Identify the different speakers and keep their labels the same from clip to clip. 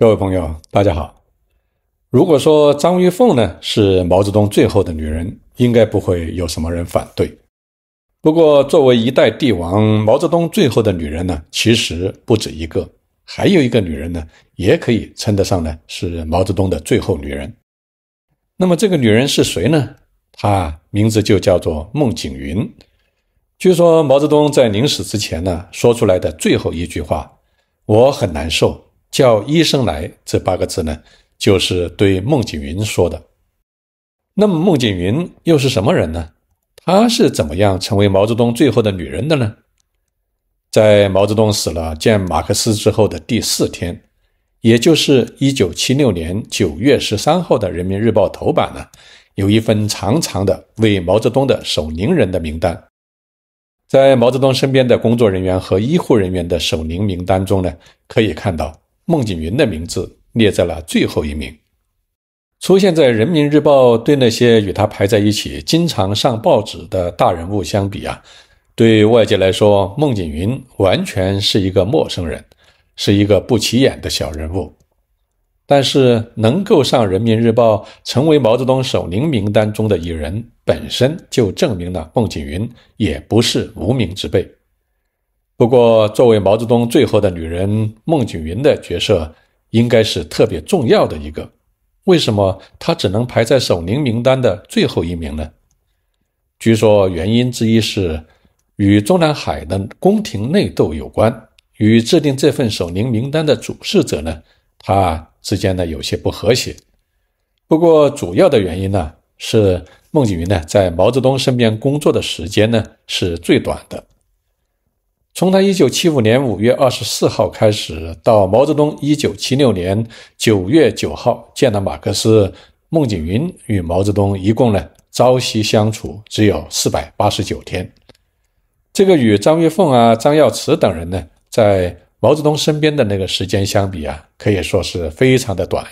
Speaker 1: 各位朋友，大家好。如果说张玉凤呢是毛泽东最后的女人，应该不会有什么人反对。不过，作为一代帝王，毛泽东最后的女人呢，其实不止一个，还有一个女人呢，也可以称得上呢是毛泽东的最后女人。那么，这个女人是谁呢？她名字就叫做孟景云。据说毛泽东在临死之前呢，说出来的最后一句话：“我很难受。”叫医生来这八个字呢，就是对孟景云说的。那么孟景云又是什么人呢？她是怎么样成为毛泽东最后的女人的呢？在毛泽东死了见马克思之后的第四天，也就是一九七六年九月十三号的《人民日报》头版呢，有一份长长的为毛泽东的守灵人的名单。在毛泽东身边的工作人员和医护人员的守灵名单中呢，可以看到。孟景云的名字列在了最后一名，出现在《人民日报》对那些与他排在一起、经常上报纸的大人物相比啊，对外界来说，孟景云完全是一个陌生人，是一个不起眼的小人物。但是，能够上《人民日报》，成为毛泽东首陵名单中的一人，本身就证明了孟景云也不是无名之辈。不过，作为毛泽东最后的女人孟景云的角色，应该是特别重要的一个。为什么她只能排在守陵名单的最后一名呢？据说原因之一是与中南海的宫廷内斗有关，与制定这份守陵名单的主事者呢，他之间呢有些不和谐。不过，主要的原因呢是孟景云呢在毛泽东身边工作的时间呢是最短的。从他一九七五年五月二十四号开始，到毛泽东一九七六年九月九号见了马克思，孟景云与毛泽东一共呢朝夕相处只有四百八十九天。这个与张玉凤啊、张耀慈等人呢在毛泽东身边的那个时间相比啊，可以说是非常的短。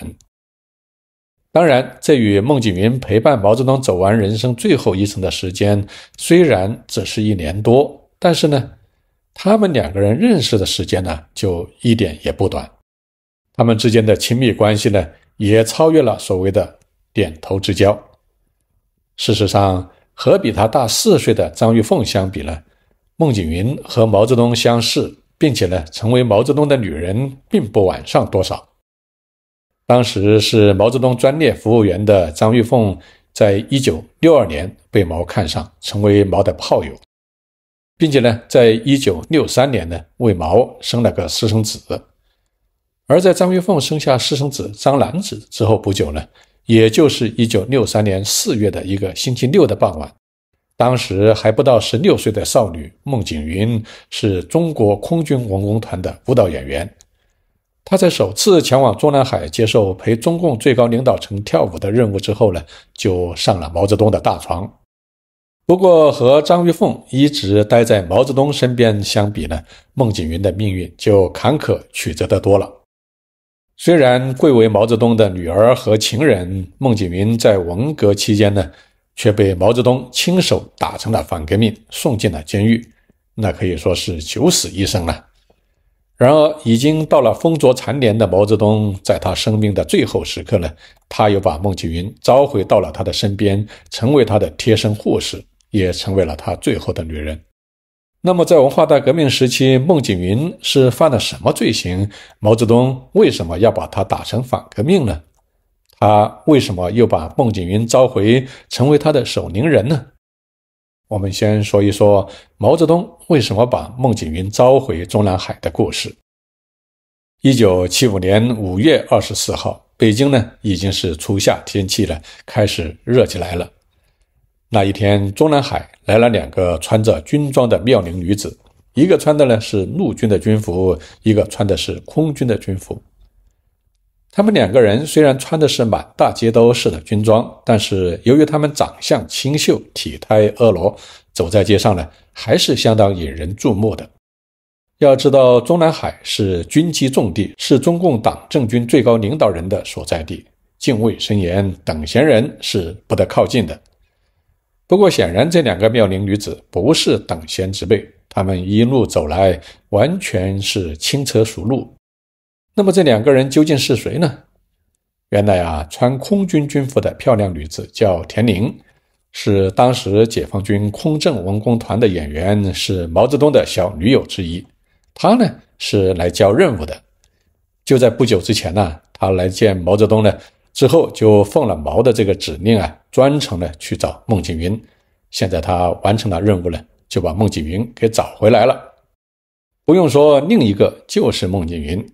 Speaker 1: 当然，这与孟景云陪伴毛泽东走完人生最后一程的时间虽然只是一年多，但是呢。他们两个人认识的时间呢，就一点也不短。他们之间的亲密关系呢，也超越了所谓的点头之交。事实上，和比他大四岁的张玉凤相比呢，孟景云和毛泽东相似，并且呢，成为毛泽东的女人，并不晚上多少。当时是毛泽东专列服务员的张玉凤，在一九六二年被毛看上，成为毛的炮友。并且呢，在一九六三年呢，为毛生了个私生子。而在张玉凤生下私生子张兰子之后不久呢，也就是一九六三年四月的一个星期六的傍晚，当时还不到十六岁的少女孟景云是中国空军文工团的舞蹈演员，她在首次前往中南海接受陪中共最高领导层跳舞的任务之后呢，就上了毛泽东的大床。不过，和张玉凤一直待在毛泽东身边相比呢，孟景云的命运就坎坷曲折得多了。虽然贵为毛泽东的女儿和情人，孟景云在文革期间呢，却被毛泽东亲手打成了反革命，送进了监狱，那可以说是九死一生了。然而，已经到了风烛残年的毛泽东，在他生命的最后时刻呢，他又把孟景云召回到了他的身边，成为他的贴身护士。也成为了他最后的女人。那么，在文化大革命时期，孟景云是犯了什么罪行？毛泽东为什么要把他打成反革命呢？他为什么又把孟景云召回，成为他的守陵人呢？我们先说一说毛泽东为什么把孟景云召回中南海的故事。一九七五年五月二十四号，北京呢已经是初夏天气了，开始热起来了。那一天，中南海来了两个穿着军装的妙龄女子，一个穿的呢是陆军的军服，一个穿的是空军的军服。他们两个人虽然穿的是满大街都是的军装，但是由于他们长相清秀、体态婀娜，走在街上呢，还是相当引人注目的。要知道，中南海是军机重地，是中共党政军最高领导人的所在地，警卫森严，等闲人是不得靠近的。不过，显然这两个妙龄女子不是等闲之辈，她们一路走来完全是轻车熟路。那么，这两个人究竟是谁呢？原来啊，穿空军军服的漂亮女子叫田宁，是当时解放军空政文工团的演员，是毛泽东的小女友之一。她呢是来交任务的，就在不久之前呢，她来见毛泽东呢，之后就奉了毛的这个指令啊，专程呢去找孟景云。现在他完成了任务呢，就把孟景云给找回来了。不用说，另一个就是孟景云。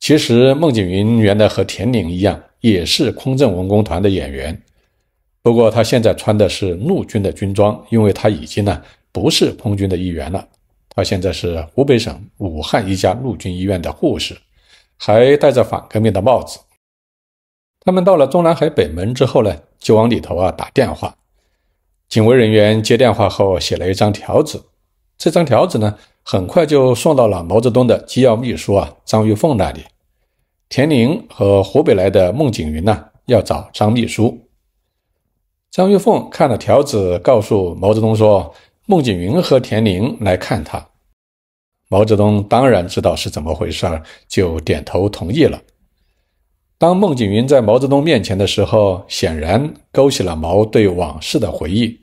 Speaker 1: 其实孟景云原来和田宁一样，也是空政文工团的演员。不过他现在穿的是陆军的军装，因为他已经呢不是空军的一员了。他现在是湖北省武汉一家陆军医院的护士，还戴着反革命的帽子。他们到了中南海北门之后呢，就往里头啊打电话。警卫人员接电话后写了一张条子，这张条子呢很快就送到了毛泽东的机要秘书啊张玉凤那里。田宁和湖北来的孟景云呢要找张秘书。张玉凤看了条子，告诉毛泽东说孟景云和田宁来看他。毛泽东当然知道是怎么回事儿，就点头同意了。当孟景云在毛泽东面前的时候，显然勾起了毛对往事的回忆。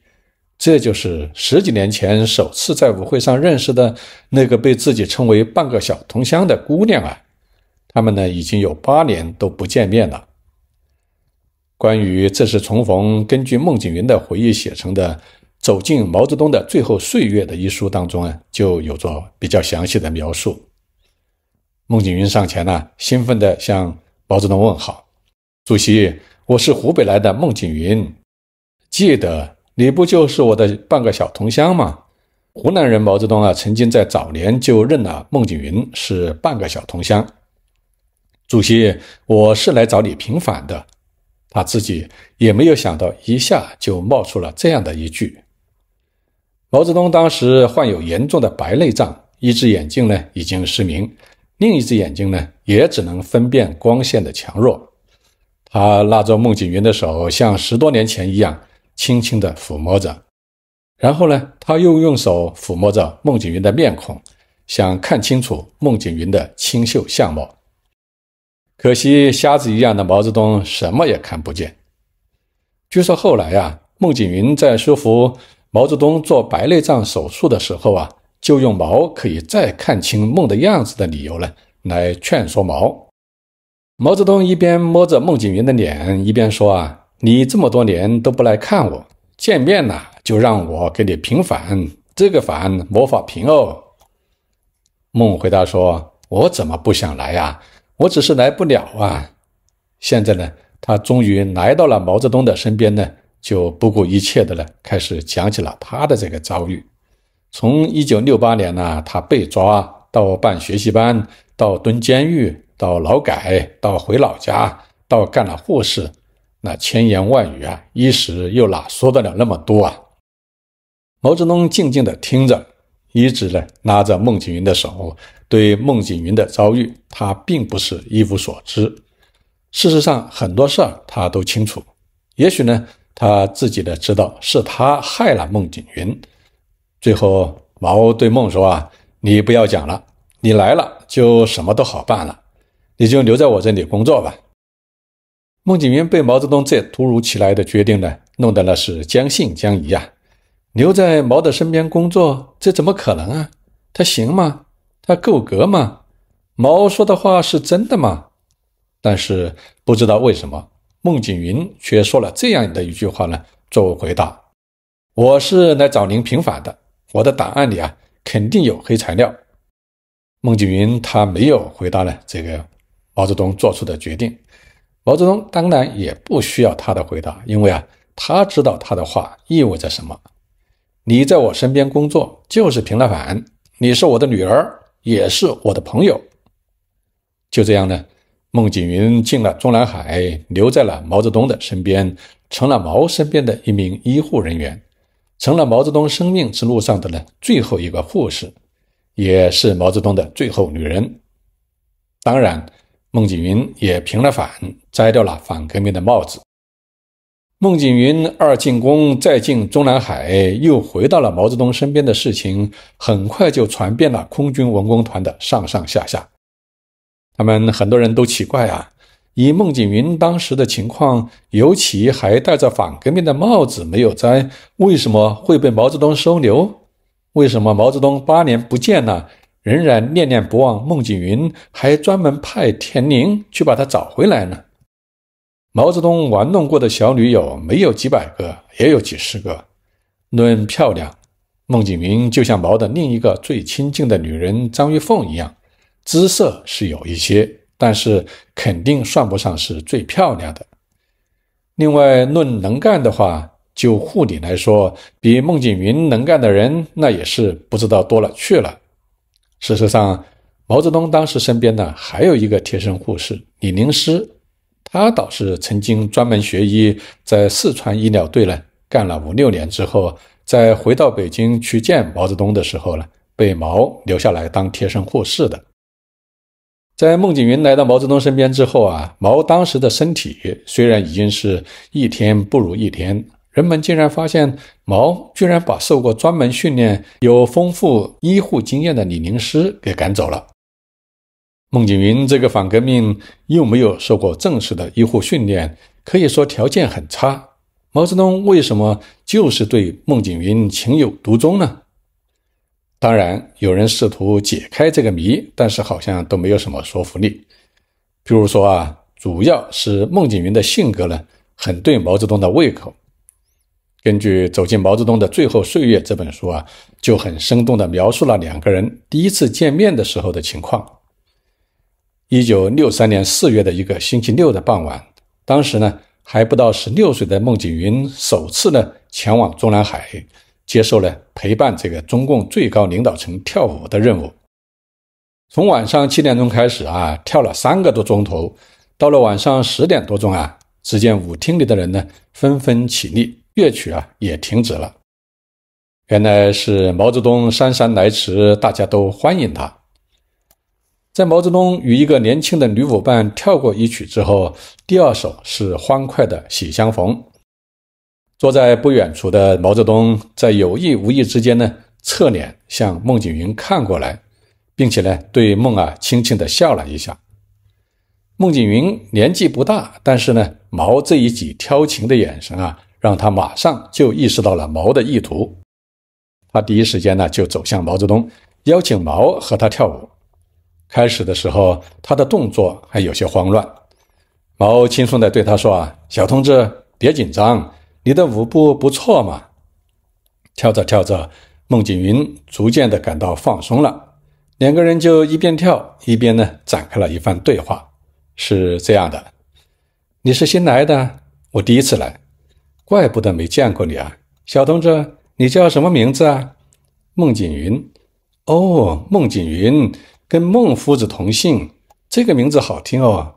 Speaker 1: 这就是十几年前首次在舞会上认识的那个被自己称为“半个小同乡”的姑娘啊。他们呢已经有八年都不见面了。关于这次重逢，根据孟景云的回忆写成的《走进毛泽东的最后岁月》的一书当中啊，就有着比较详细的描述。孟景云上前呢，兴奋的向。毛泽东问好，主席，我是湖北来的孟景云，记得你不就是我的半个小同乡吗？湖南人毛泽东啊，曾经在早年就认了孟景云是半个小同乡。主席，我是来找你平反的。他自己也没有想到，一下就冒出了这样的一句。毛泽东当时患有严重的白内障，一只眼睛呢已经失明，另一只眼睛呢。也只能分辨光线的强弱。他拉着孟景云的手，像十多年前一样，轻轻地抚摸着。然后呢，他又用手抚摸着孟景云的面孔，想看清楚孟景云的清秀相貌。可惜，瞎子一样的毛泽东什么也看不见。据说后来呀，孟景云在说服毛泽东做白内障手术的时候啊，就用“毛可以再看清梦的样子”的理由了。来劝说毛。毛泽东一边摸着孟景云的脸，一边说：“啊，你这么多年都不来看我，见面了就让我给你平反，这个反没法平哦。”孟回答说：“我怎么不想来呀？我只是来不了啊。”现在呢，他终于来到了毛泽东的身边呢，就不顾一切的呢，开始讲起了他的这个遭遇。从一九六八年呢，他被抓到办学习班。到蹲监狱，到劳改，到回老家，到干了护士，那千言万语啊，一时又哪说得了那么多啊？毛泽东静静地听着，一直呢拉着孟景云的手。对孟景云的遭遇，他并不是一无所知。事实上，很多事儿他都清楚。也许呢，他自己呢知道是他害了孟景云。最后，毛对孟说啊：“你不要讲了。”你来了就什么都好办了，你就留在我这里工作吧。孟景云被毛泽东这突如其来的决定呢，弄得那是将信将疑啊。留在毛的身边工作，这怎么可能啊？他行吗？他够格吗？毛说的话是真的吗？但是不知道为什么，孟景云却说了这样的一句话呢，作为回答：“我是来找您平反的，我的档案里啊，肯定有黑材料。”孟景云，他没有回答呢。这个毛泽东做出的决定，毛泽东当然也不需要他的回答，因为啊，他知道他的话意味着什么。你在我身边工作，就是平了反。你是我的女儿，也是我的朋友。就这样呢，孟景云进了中南海，留在了毛泽东的身边，成了毛身边的一名医护人员，成了毛泽东生命之路上的呢最后一个护士。也是毛泽东的最后女人。当然，孟景云也平了反，摘掉了反革命的帽子。孟景云二进宫，再进中南海，又回到了毛泽东身边的事情，很快就传遍了空军文工团的上上下下。他们很多人都奇怪啊，以孟景云当时的情况，尤其还戴着反革命的帽子没有摘，为什么会被毛泽东收留？为什么毛泽东八年不见了，仍然念念不忘孟景云，还专门派田宁去把她找回来呢？毛泽东玩弄过的小女友没有几百个，也有几十个。论漂亮，孟景云就像毛的另一个最亲近的女人张玉凤一样，姿色是有一些，但是肯定算不上是最漂亮的。另外，论能干的话，就护理来说，比孟景云能干的人，那也是不知道多了去了。事实上，毛泽东当时身边的还有一个贴身护士李宁诗，他倒是曾经专门学医，在四川医疗队呢干了五六年之后，再回到北京去见毛泽东的时候呢，被毛留下来当贴身护士的。在孟景云来到毛泽东身边之后啊，毛当时的身体虽然已经是一天不如一天。人们竟然发现，毛居然把受过专门训练、有丰富医护经验的李宁师给赶走了。孟景云这个反革命又没有受过正式的医护训练，可以说条件很差。毛泽东为什么就是对孟景云情有独钟呢？当然，有人试图解开这个谜，但是好像都没有什么说服力。譬如说啊，主要是孟景云的性格呢，很对毛泽东的胃口。根据《走进毛泽东的最后岁月》这本书啊，就很生动的描述了两个人第一次见面的时候的情况。一九六三年四月的一个星期六的傍晚，当时呢还不到十六岁的孟景云首次呢前往中南海，接受了陪伴这个中共最高领导层跳舞的任务。从晚上七点钟开始啊，跳了三个多钟头，到了晚上十点多钟啊，只见舞厅里的人呢纷纷起立。乐曲啊也停止了，原来是毛泽东姗姗来迟，大家都欢迎他。在毛泽东与一个年轻的女舞伴跳过一曲之后，第二首是欢快的《喜相逢》。坐在不远处的毛泽东，在有意无意之间呢，侧脸向孟景云看过来，并且呢，对孟啊轻轻的笑了一下。孟景云年纪不大，但是呢，毛这一举挑情的眼神啊。让他马上就意识到了毛的意图，他第一时间呢就走向毛泽东，邀请毛和他跳舞。开始的时候，他的动作还有些慌乱。毛轻松的对他说：“啊，小同志，别紧张，你的舞步不错嘛。”跳着跳着，孟景云逐渐的感到放松了。两个人就一边跳一边呢展开了一番对话。是这样的，你是新来的，我第一次来。怪不得没见过你啊，小同志，你叫什么名字啊？孟锦云。哦，孟锦云，跟孟夫子同姓，这个名字好听哦。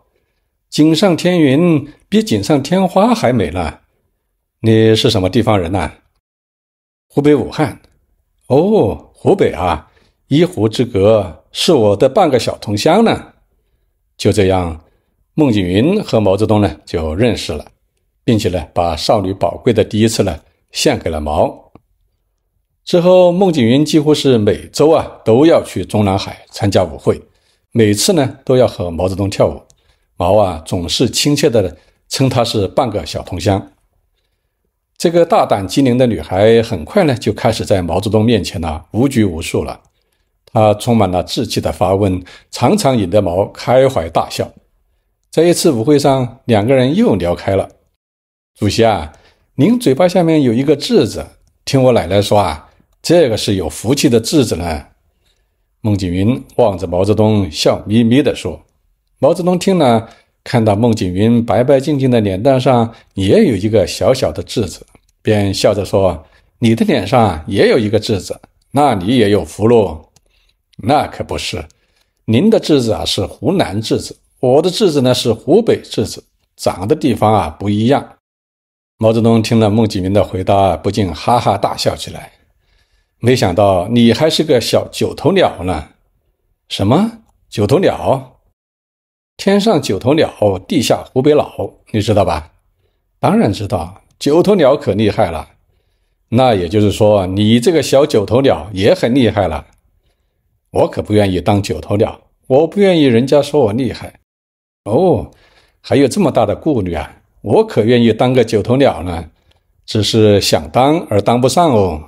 Speaker 1: 锦上添云比锦上添花还美呢。你是什么地方人呢？湖北武汉。哦，湖北啊，一湖之隔，是我的半个小同乡呢。就这样，孟锦云和毛泽东呢就认识了。并且呢，把少女宝贵的第一次呢献给了毛。之后，孟景云几乎是每周啊都要去中南海参加舞会，每次呢都要和毛泽东跳舞。毛啊总是亲切地称她是半个小同乡。这个大胆机灵的女孩很快呢就开始在毛泽东面前呢无拘无束了。她充满了稚气的发问，常常引得毛开怀大笑。在一次舞会上，两个人又聊开了。主席啊，您嘴巴下面有一个痣子，听我奶奶说啊，这个是有福气的痣子呢。孟景云望着毛泽东，笑眯眯地说。毛泽东听了，看到孟景云白白净净的脸蛋上也有一个小小的痣子，便笑着说：“你的脸上也有一个痣子，那你也有福喽。’那可不是，您的痣子啊是湖南痣子，我的痣子呢是湖北痣子，长的地方啊不一样。”毛泽东听了孟景云的回答，不禁哈哈大笑起来。没想到你还是个小九头鸟呢！什么九头鸟？天上九头鸟，地下湖北佬，你知道吧？当然知道，九头鸟可厉害了。那也就是说，你这个小九头鸟也很厉害了。我可不愿意当九头鸟，我不愿意人家说我厉害。哦，还有这么大的顾虑啊！我可愿意当个九头鸟呢，只是想当而当不上哦。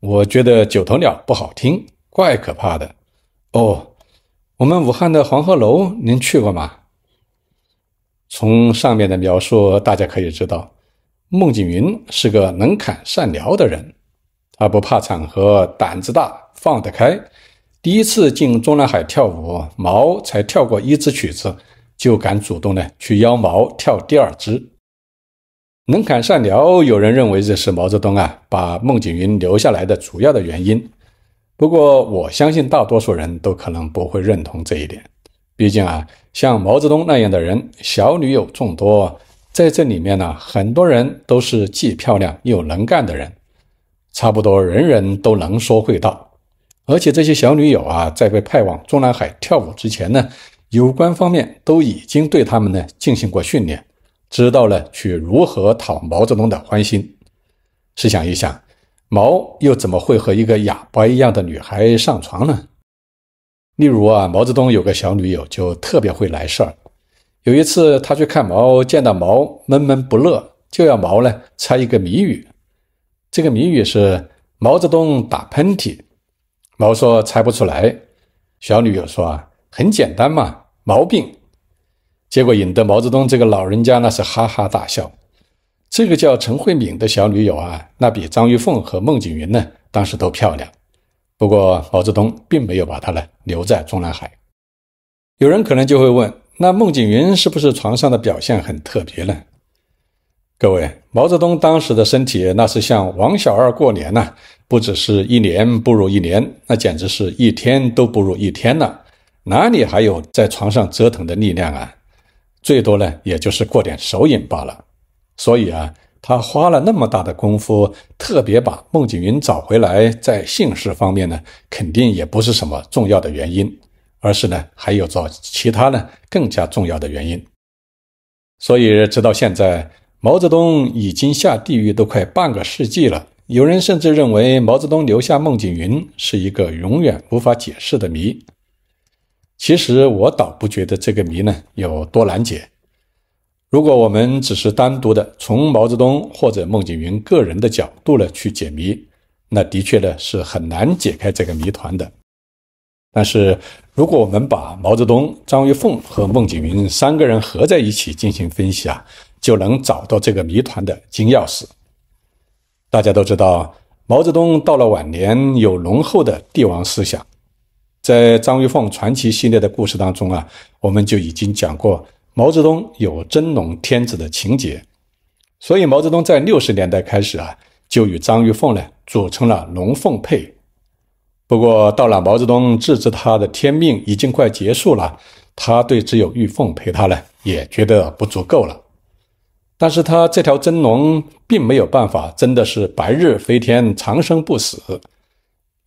Speaker 1: 我觉得九头鸟不好听，怪可怕的。哦，我们武汉的黄鹤楼，您去过吗？从上面的描述，大家可以知道，孟景云是个能侃善聊的人，他不怕场合，胆子大，放得开。第一次进中南海跳舞，毛才跳过一支曲子。就敢主动呢去邀毛跳第二支，能侃善聊。有人认为这是毛泽东啊把孟景云留下来的主要的原因。不过我相信大多数人都可能不会认同这一点。毕竟啊，像毛泽东那样的人，小女友众多，在这里面呢，很多人都是既漂亮又能干的人，差不多人人都能说会道。而且这些小女友啊，在被派往中南海跳舞之前呢。有关方面都已经对他们呢进行过训练，知道了去如何讨毛泽东的欢心。试想一想，毛又怎么会和一个哑巴一样的女孩上床呢？例如啊，毛泽东有个小女友就特别会来事儿。有一次他去看毛，见到毛闷闷不乐，就要毛呢猜一个谜语。这个谜语是毛泽东打喷嚏，毛说猜不出来，小女友说。很简单嘛，毛病，结果引得毛泽东这个老人家那是哈哈大笑。这个叫陈慧敏的小女友啊，那比张玉凤和孟景云呢，当时都漂亮。不过毛泽东并没有把她呢留在中南海。有人可能就会问，那孟景云是不是床上的表现很特别呢？各位，毛泽东当时的身体那是像王小二过年呐，不只是一年不如一年，那简直是一天都不如一天了。哪里还有在床上折腾的力量啊？最多呢，也就是过点手瘾罢了。所以啊，他花了那么大的功夫，特别把孟景云找回来，在姓氏方面呢，肯定也不是什么重要的原因，而是呢，还有着其他呢更加重要的原因。所以，直到现在，毛泽东已经下地狱都快半个世纪了，有人甚至认为毛泽东留下孟景云是一个永远无法解释的谜。其实我倒不觉得这个谜呢有多难解。如果我们只是单独的从毛泽东或者孟景云个人的角度呢去解谜，那的确呢是很难解开这个谜团的。但是如果我们把毛泽东、张玉凤和孟景云三个人合在一起进行分析啊，就能找到这个谜团的金钥匙。大家都知道，毛泽东到了晚年有浓厚的帝王思想。在张玉凤传奇系列的故事当中啊，我们就已经讲过毛泽东有真龙天子的情节，所以毛泽东在六十年代开始啊，就与张玉凤呢组成了龙凤配。不过到了毛泽东自知他的天命已经快结束了，他对只有玉凤陪他呢，也觉得不足够了。但是他这条真龙并没有办法，真的是白日飞天，长生不死。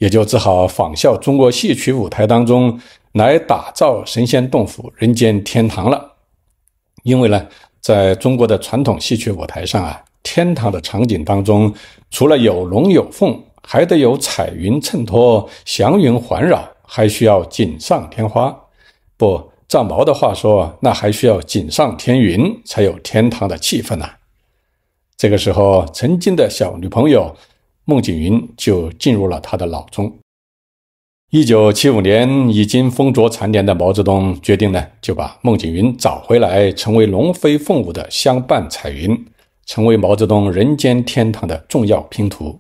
Speaker 1: 也就只好仿效中国戏曲舞台当中来打造神仙洞府、人间天堂了。因为呢，在中国的传统戏曲舞台上啊，天堂的场景当中，除了有龙有凤，还得有彩云衬托、祥云环绕，还需要锦上添花。不照毛的话说，那还需要锦上添云，才有天堂的气氛啊。这个时候，曾经的小女朋友。孟景云就进入了他的脑中。一九七五年，已经风烛残年的毛泽东决定呢，就把孟景云找回来，成为龙飞凤舞的相伴彩云，成为毛泽东人间天堂的重要拼图。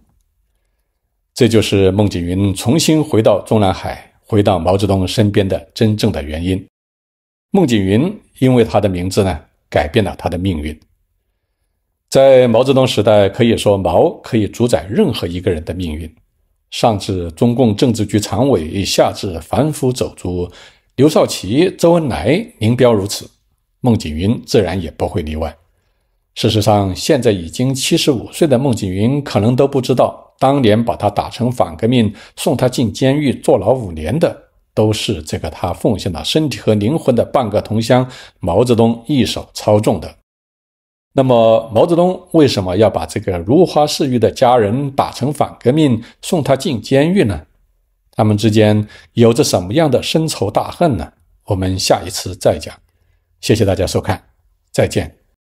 Speaker 1: 这就是孟景云重新回到中南海，回到毛泽东身边的真正的原因。孟景云因为他的名字呢，改变了他的命运。在毛泽东时代，可以说毛可以主宰任何一个人的命运，上至中共政治局常委，下至反夫走卒，刘少奇、周恩来、林彪如此，孟景云自然也不会例外。事实上，现在已经七十五岁的孟景云，可能都不知道，当年把他打成反革命，送他进监狱坐牢五年的，都是这个他奉献了身体和灵魂的半个同乡毛泽东一手操纵的。那么毛泽东为什么要把这个如花似玉的家人打成反革命，送他进监狱呢？他们之间有着什么样的深仇大恨呢？我们下一次再讲。谢谢大家收看，再见。